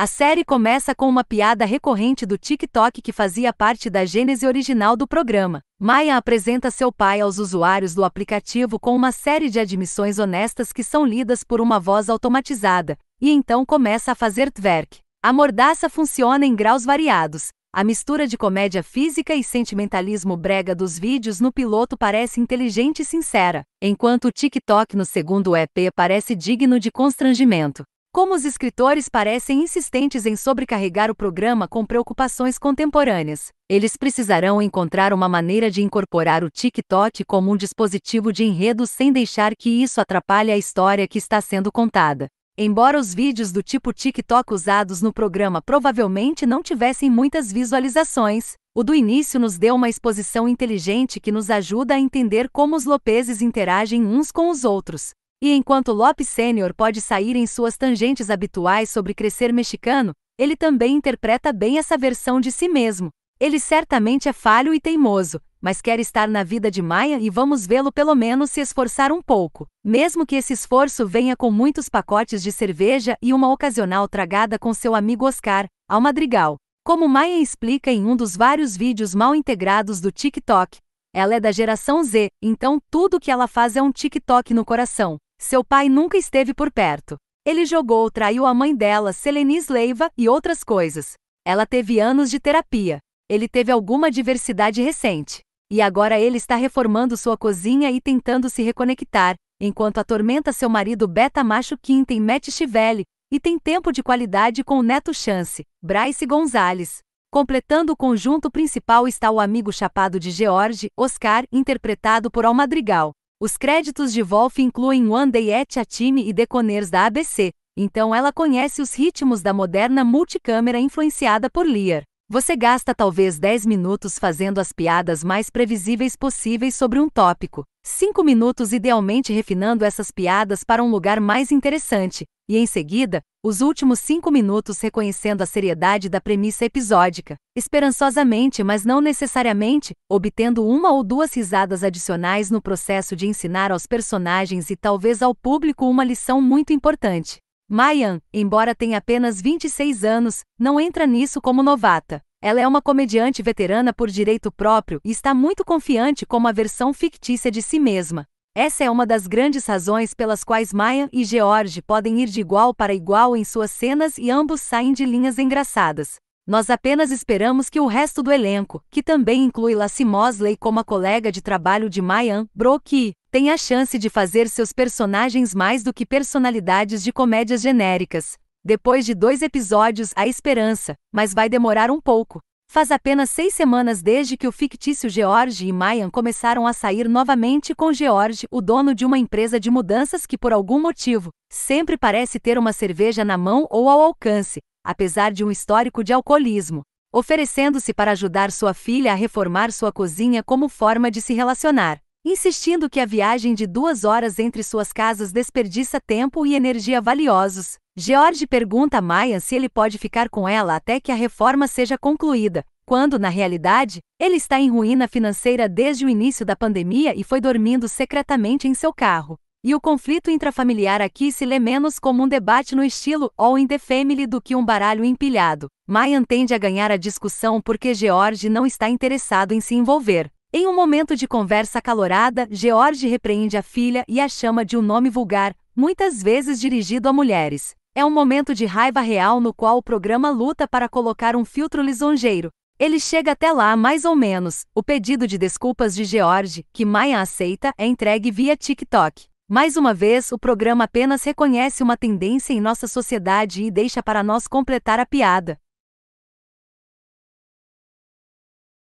A série começa com uma piada recorrente do TikTok que fazia parte da gênese original do programa. Maia apresenta seu pai aos usuários do aplicativo com uma série de admissões honestas que são lidas por uma voz automatizada, e então começa a fazer twerk. A mordaça funciona em graus variados. A mistura de comédia física e sentimentalismo brega dos vídeos no piloto parece inteligente e sincera, enquanto o TikTok no segundo EP parece digno de constrangimento. Como os escritores parecem insistentes em sobrecarregar o programa com preocupações contemporâneas, eles precisarão encontrar uma maneira de incorporar o TikTok como um dispositivo de enredo sem deixar que isso atrapalhe a história que está sendo contada. Embora os vídeos do tipo TikTok usados no programa provavelmente não tivessem muitas visualizações, o do início nos deu uma exposição inteligente que nos ajuda a entender como os Lopezes interagem uns com os outros, e enquanto Lopes Sênior pode sair em suas tangentes habituais sobre crescer mexicano, ele também interpreta bem essa versão de si mesmo. Ele certamente é falho e teimoso, mas quer estar na vida de Maia e vamos vê-lo pelo menos se esforçar um pouco, mesmo que esse esforço venha com muitos pacotes de cerveja e uma ocasional tragada com seu amigo Oscar, ao Madrigal. Como Maia explica em um dos vários vídeos mal integrados do TikTok, ela é da geração Z, então tudo que ela faz é um TikTok no coração. Seu pai nunca esteve por perto. Ele jogou, traiu a mãe dela, Selenice Leiva, e outras coisas. Ela teve anos de terapia. Ele teve alguma diversidade recente. E agora ele está reformando sua cozinha e tentando se reconectar, enquanto atormenta seu marido beta macho Quinten Matt Chivelli, e tem tempo de qualidade com o neto Chance, Bryce Gonzalez. Completando o conjunto principal está o amigo chapado de George, Oscar, interpretado por Almadrigal. Os créditos de Wolff incluem One Day at a Time e Deconers da ABC, então ela conhece os ritmos da moderna multicâmera influenciada por Lear. Você gasta talvez 10 minutos fazendo as piadas mais previsíveis possíveis sobre um tópico, 5 minutos idealmente refinando essas piadas para um lugar mais interessante, e em seguida, os últimos 5 minutos reconhecendo a seriedade da premissa episódica, esperançosamente, mas não necessariamente, obtendo uma ou duas risadas adicionais no processo de ensinar aos personagens e talvez ao público uma lição muito importante. Mayan, embora tenha apenas 26 anos, não entra nisso como novata. Ela é uma comediante veterana por direito próprio e está muito confiante como a versão fictícia de si mesma. Essa é uma das grandes razões pelas quais Mayan e George podem ir de igual para igual em suas cenas e ambos saem de linhas engraçadas. Nós apenas esperamos que o resto do elenco, que também inclui Lassie Mosley como a colega de trabalho de Mayan, Brooke, tem a chance de fazer seus personagens mais do que personalidades de comédias genéricas. Depois de dois episódios, há esperança, mas vai demorar um pouco. Faz apenas seis semanas desde que o fictício George e Mayan começaram a sair novamente com George, o dono de uma empresa de mudanças que, por algum motivo, sempre parece ter uma cerveja na mão ou ao alcance, apesar de um histórico de alcoolismo, oferecendo-se para ajudar sua filha a reformar sua cozinha como forma de se relacionar insistindo que a viagem de duas horas entre suas casas desperdiça tempo e energia valiosos. George pergunta a Maya se ele pode ficar com ela até que a reforma seja concluída, quando, na realidade, ele está em ruína financeira desde o início da pandemia e foi dormindo secretamente em seu carro. E o conflito intrafamiliar aqui se lê menos como um debate no estilo All in the Family do que um baralho empilhado. Mayan tende a ganhar a discussão porque George não está interessado em se envolver. Em um momento de conversa calorada, George repreende a filha e a chama de um nome vulgar, muitas vezes dirigido a mulheres. É um momento de raiva real no qual o programa luta para colocar um filtro lisonjeiro. Ele chega até lá, mais ou menos. O pedido de desculpas de George, que Maya aceita, é entregue via TikTok. Mais uma vez, o programa apenas reconhece uma tendência em nossa sociedade e deixa para nós completar a piada.